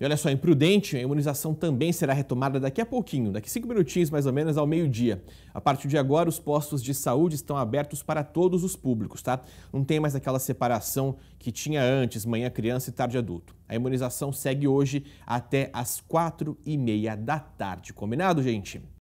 E olha só, imprudente, a imunização também será retomada daqui a pouquinho, daqui cinco minutinhos mais ou menos ao meio-dia. A partir de agora, os postos de saúde estão abertos para todos os públicos, tá? Não tem mais aquela separação que tinha antes, manhã criança e tarde adulto. A imunização segue hoje até as quatro e meia da tarde, combinado, gente?